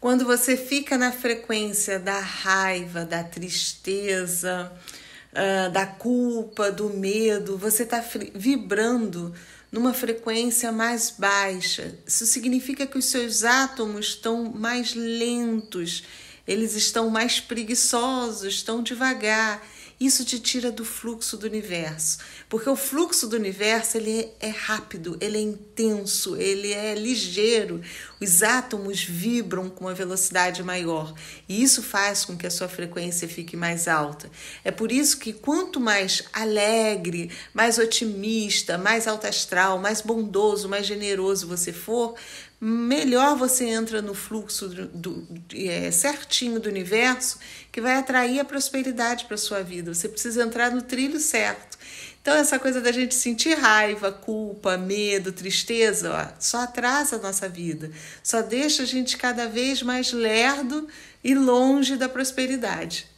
Quando você fica na frequência da raiva, da tristeza, uh, da culpa, do medo, você está vibrando numa frequência mais baixa. Isso significa que os seus átomos estão mais lentos, eles estão mais preguiçosos, estão devagar isso te tira do fluxo do universo, porque o fluxo do universo ele é rápido, ele é intenso, ele é ligeiro. Os átomos vibram com uma velocidade maior e isso faz com que a sua frequência fique mais alta. É por isso que quanto mais alegre, mais otimista, mais alto astral, mais bondoso, mais generoso você for, melhor você entra no fluxo do, do é, certinho do universo que vai atrair a prosperidade para sua vida você precisa entrar no trilho certo. Então, essa coisa da gente sentir raiva, culpa, medo, tristeza, ó, só atrasa a nossa vida, só deixa a gente cada vez mais lerdo e longe da prosperidade.